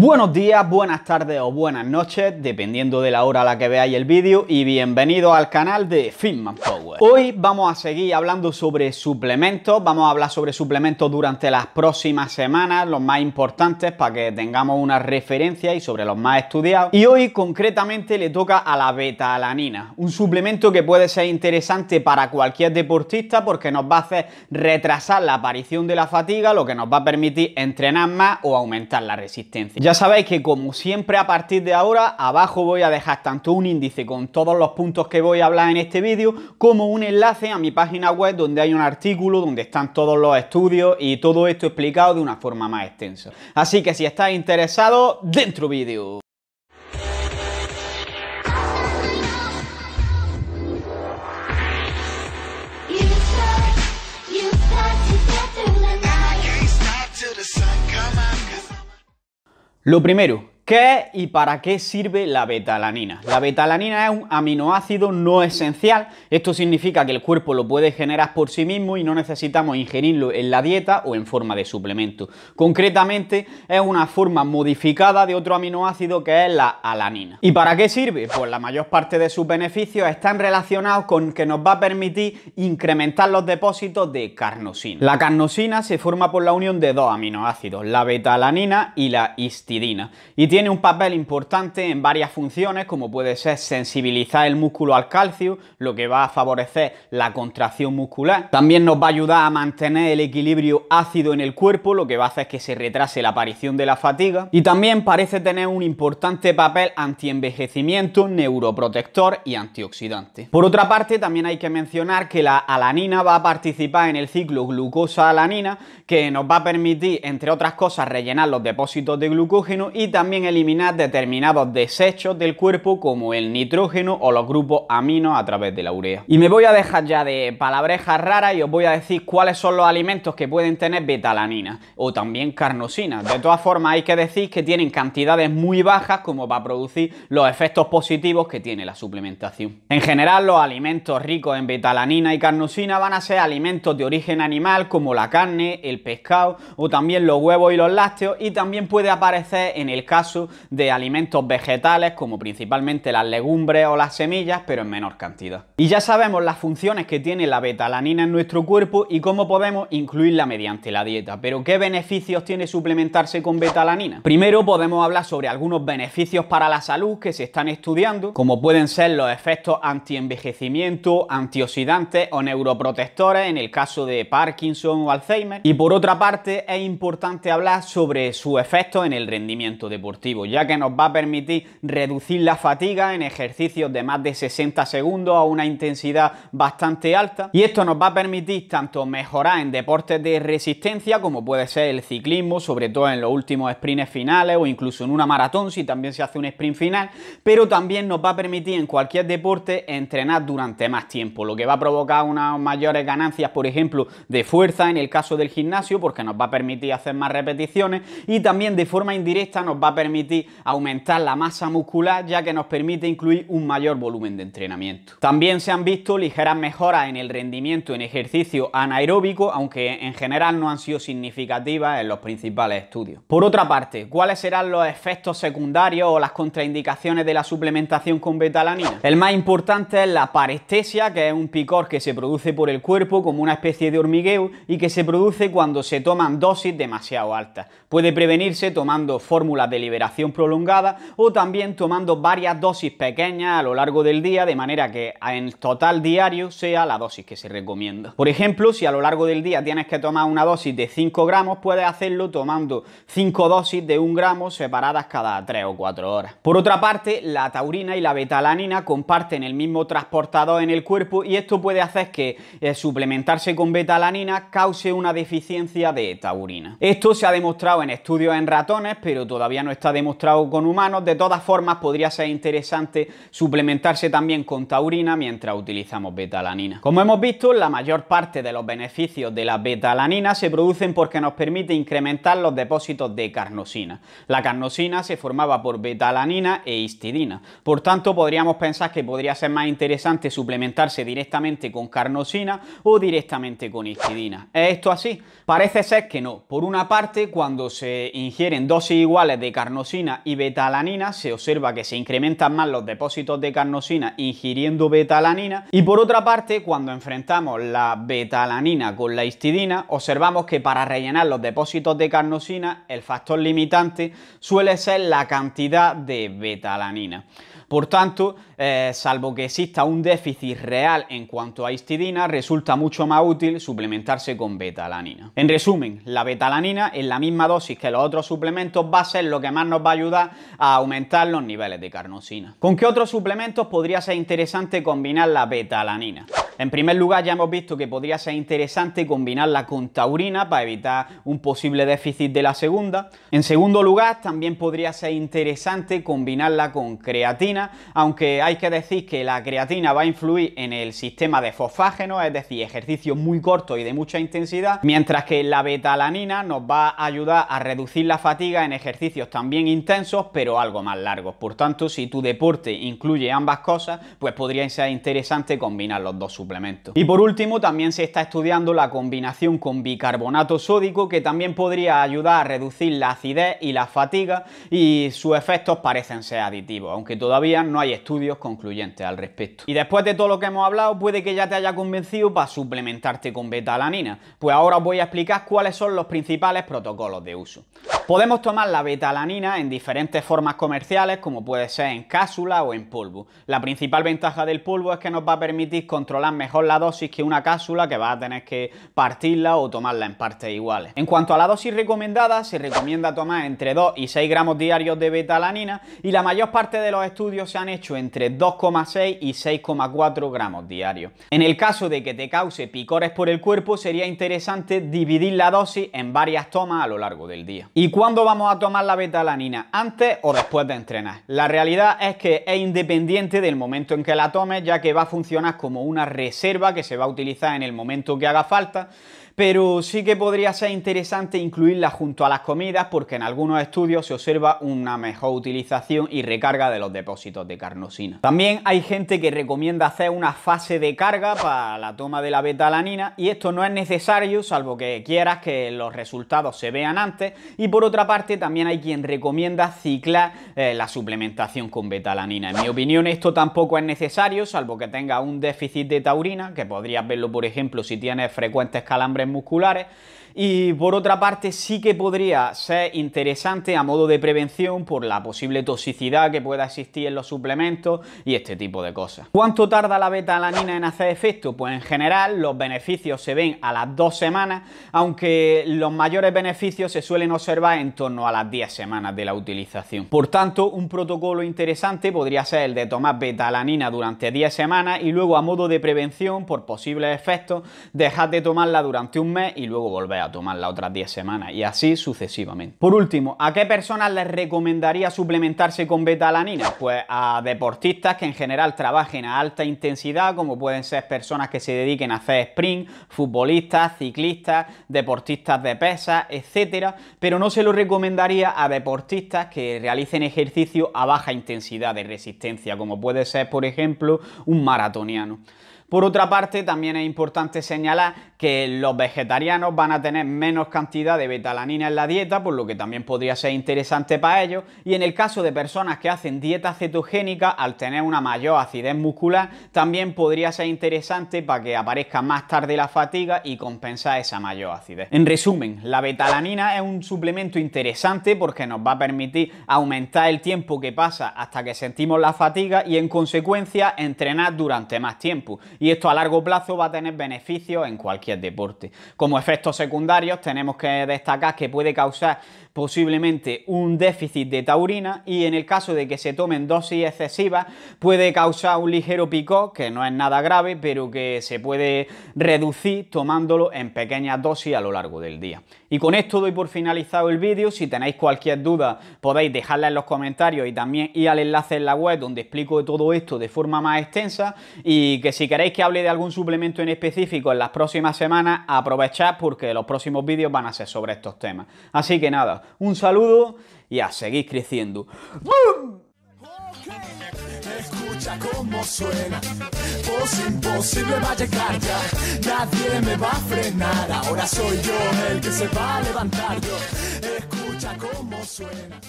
Buenos días, buenas tardes o buenas noches, dependiendo de la hora a la que veáis el vídeo y bienvenido al canal de Fitman Power. Hoy vamos a seguir hablando sobre suplementos, vamos a hablar sobre suplementos durante las próximas semanas, los más importantes para que tengamos una referencia y sobre los más estudiados. Y hoy concretamente le toca a la betalanina, un suplemento que puede ser interesante para cualquier deportista porque nos va a hacer retrasar la aparición de la fatiga, lo que nos va a permitir entrenar más o aumentar la resistencia ya sabéis que como siempre a partir de ahora, abajo voy a dejar tanto un índice con todos los puntos que voy a hablar en este vídeo, como un enlace a mi página web donde hay un artículo, donde están todos los estudios y todo esto explicado de una forma más extensa. Así que si estáis interesados, dentro vídeo. Lo primero, ¿Qué es y para qué sirve la betalanina? La betalanina es un aminoácido no esencial. Esto significa que el cuerpo lo puede generar por sí mismo y no necesitamos ingerirlo en la dieta o en forma de suplemento. Concretamente, es una forma modificada de otro aminoácido que es la alanina. ¿Y para qué sirve? Pues la mayor parte de sus beneficios están relacionados con que nos va a permitir incrementar los depósitos de carnosina. La carnosina se forma por la unión de dos aminoácidos, la betalanina y la histidina. Y tiene un papel importante en varias funciones, como puede ser sensibilizar el músculo al calcio, lo que va a favorecer la contracción muscular. También nos va a ayudar a mantener el equilibrio ácido en el cuerpo, lo que va a hacer que se retrase la aparición de la fatiga. Y también parece tener un importante papel antienvejecimiento, neuroprotector y antioxidante. Por otra parte, también hay que mencionar que la alanina va a participar en el ciclo glucosa-alanina, que nos va a permitir, entre otras cosas, rellenar los depósitos de glucógeno y también eliminar determinados desechos del cuerpo como el nitrógeno o los grupos aminos a través de la urea. Y me voy a dejar ya de palabrejas raras y os voy a decir cuáles son los alimentos que pueden tener betalanina o también carnosina. De todas formas hay que decir que tienen cantidades muy bajas como para producir los efectos positivos que tiene la suplementación. En general los alimentos ricos en betalanina y carnosina van a ser alimentos de origen animal como la carne, el pescado o también los huevos y los lácteos y también puede aparecer en el caso de alimentos vegetales como principalmente las legumbres o las semillas, pero en menor cantidad. Y ya sabemos las funciones que tiene la betalanina en nuestro cuerpo y cómo podemos incluirla mediante la dieta. Pero ¿qué beneficios tiene suplementarse con betalanina? Primero podemos hablar sobre algunos beneficios para la salud que se están estudiando, como pueden ser los efectos anti-envejecimiento, antioxidantes o neuroprotectores en el caso de Parkinson o Alzheimer. Y por otra parte es importante hablar sobre su efecto en el rendimiento deportivo ya que nos va a permitir reducir la fatiga en ejercicios de más de 60 segundos a una intensidad bastante alta y esto nos va a permitir tanto mejorar en deportes de resistencia como puede ser el ciclismo, sobre todo en los últimos sprints finales o incluso en una maratón si también se hace un sprint final, pero también nos va a permitir en cualquier deporte entrenar durante más tiempo, lo que va a provocar unas mayores ganancias, por ejemplo, de fuerza en el caso del gimnasio porque nos va a permitir hacer más repeticiones y también de forma indirecta nos va a permitir aumentar la masa muscular ya que nos permite incluir un mayor volumen de entrenamiento. También se han visto ligeras mejoras en el rendimiento en ejercicio anaeróbico, aunque en general no han sido significativas en los principales estudios. Por otra parte, ¿cuáles serán los efectos secundarios o las contraindicaciones de la suplementación con betalanina? El más importante es la parestesia, que es un picor que se produce por el cuerpo como una especie de hormigueo y que se produce cuando se toman dosis demasiado altas. Puede prevenirse tomando fórmulas de liberación prolongada o también tomando varias dosis pequeñas a lo largo del día de manera que en total diario sea la dosis que se recomienda. Por ejemplo, si a lo largo del día tienes que tomar una dosis de 5 gramos, puedes hacerlo tomando 5 dosis de 1 gramo separadas cada 3 o 4 horas. Por otra parte, la taurina y la betalanina comparten el mismo transportador en el cuerpo y esto puede hacer que eh, suplementarse con betalanina cause una deficiencia de taurina. Esto se ha demostrado en estudios en ratones, pero todavía no está demostrado con humanos. De todas formas, podría ser interesante suplementarse también con taurina mientras utilizamos betalanina. Como hemos visto, la mayor parte de los beneficios de la betalanina se producen porque nos permite incrementar los depósitos de carnosina. La carnosina se formaba por betalanina e histidina. Por tanto, podríamos pensar que podría ser más interesante suplementarse directamente con carnosina o directamente con histidina. ¿Es esto así? Parece ser que no. Por una parte, cuando se ingieren dosis iguales de carnosina, y betalanina, se observa que se incrementan más los depósitos de carnosina ingiriendo betalanina. Y por otra parte, cuando enfrentamos la betalanina con la histidina, observamos que para rellenar los depósitos de carnosina, el factor limitante suele ser la cantidad de betalanina. Por tanto, eh, salvo que exista un déficit real en cuanto a histidina, resulta mucho más útil suplementarse con betalanina. En resumen, la betalanina en la misma dosis que los otros suplementos va a ser lo que más nos va a ayudar a aumentar los niveles de carnosina. ¿Con qué otros suplementos podría ser interesante combinar la betalanina? En primer lugar, ya hemos visto que podría ser interesante combinarla con taurina para evitar un posible déficit de la segunda. En segundo lugar, también podría ser interesante combinarla con creatina aunque hay que decir que la creatina va a influir en el sistema de fosfágeno, es decir, ejercicios muy cortos y de mucha intensidad, mientras que la betalanina nos va a ayudar a reducir la fatiga en ejercicios también intensos, pero algo más largos. Por tanto, si tu deporte incluye ambas cosas, pues podría ser interesante combinar los dos suplementos. Y por último, también se está estudiando la combinación con bicarbonato sódico, que también podría ayudar a reducir la acidez y la fatiga, y sus efectos parecen ser aditivos, aunque todavía no hay estudios concluyentes al respecto. Y después de todo lo que hemos hablado, puede que ya te haya convencido para suplementarte con betalanina. Pues ahora os voy a explicar cuáles son los principales protocolos de uso. Podemos tomar la betalanina en diferentes formas comerciales, como puede ser en cápsula o en polvo. La principal ventaja del polvo es que nos va a permitir controlar mejor la dosis que una cápsula que va a tener que partirla o tomarla en partes iguales. En cuanto a la dosis recomendada, se recomienda tomar entre 2 y 6 gramos diarios de betalanina y la mayor parte de los estudios se han hecho entre 2,6 y 6,4 gramos diarios. En el caso de que te cause picores por el cuerpo, sería interesante dividir la dosis en varias tomas a lo largo del día. ¿Y cuándo vamos a tomar la betalanina? ¿Antes o después de entrenar? La realidad es que es independiente del momento en que la tomes, ya que va a funcionar como una reserva que se va a utilizar en el momento que haga falta pero sí que podría ser interesante incluirla junto a las comidas porque en algunos estudios se observa una mejor utilización y recarga de los depósitos de carnosina. También hay gente que recomienda hacer una fase de carga para la toma de la betalanina y esto no es necesario salvo que quieras que los resultados se vean antes y por otra parte también hay quien recomienda ciclar eh, la suplementación con betalanina. En mi opinión esto tampoco es necesario salvo que tenga un déficit de taurina que podrías verlo por ejemplo si tienes frecuentes calambres muculare Y por otra parte sí que podría ser interesante a modo de prevención por la posible toxicidad que pueda existir en los suplementos y este tipo de cosas. ¿Cuánto tarda la beta-alanina en hacer efecto? Pues en general los beneficios se ven a las dos semanas, aunque los mayores beneficios se suelen observar en torno a las 10 semanas de la utilización. Por tanto, un protocolo interesante podría ser el de tomar betalanina durante 10 semanas y luego a modo de prevención por posibles efectos dejar de tomarla durante un mes y luego volver a tomar las otras 10 semanas y así sucesivamente. Por último, ¿a qué personas les recomendaría suplementarse con betalanina? Pues a deportistas que en general trabajen a alta intensidad, como pueden ser personas que se dediquen a hacer sprint, futbolistas, ciclistas, deportistas de pesas, etcétera, pero no se lo recomendaría a deportistas que realicen ejercicio a baja intensidad de resistencia, como puede ser, por ejemplo, un maratoniano. Por otra parte, también es importante señalar que los vegetarianos van a tener menos cantidad de betalanina en la dieta, por lo que también podría ser interesante para ellos, y en el caso de personas que hacen dieta cetogénica, al tener una mayor acidez muscular, también podría ser interesante para que aparezca más tarde la fatiga y compensar esa mayor acidez. En resumen, la betalanina es un suplemento interesante porque nos va a permitir aumentar el tiempo que pasa hasta que sentimos la fatiga y en consecuencia entrenar durante más tiempo y esto a largo plazo va a tener beneficios en cualquier deporte. Como efectos secundarios tenemos que destacar que puede causar posiblemente un déficit de taurina y en el caso de que se tomen dosis excesivas puede causar un ligero pico que no es nada grave pero que se puede reducir tomándolo en pequeñas dosis a lo largo del día. Y con esto doy por finalizado el vídeo, si tenéis cualquier duda podéis dejarla en los comentarios y también ir al enlace en la web donde explico todo esto de forma más extensa y que si queréis que hable de algún suplemento en específico en las próximas semanas aprovechad porque los próximos vídeos van a ser sobre estos temas. Así que nada, un saludo y a seguir creciendo. ¡Bum! escucha cómo suena. vos imposible va a llegar ya, nadie me va a frenar. Ahora soy yo el que se va a levantar. Yo escucha cómo suena.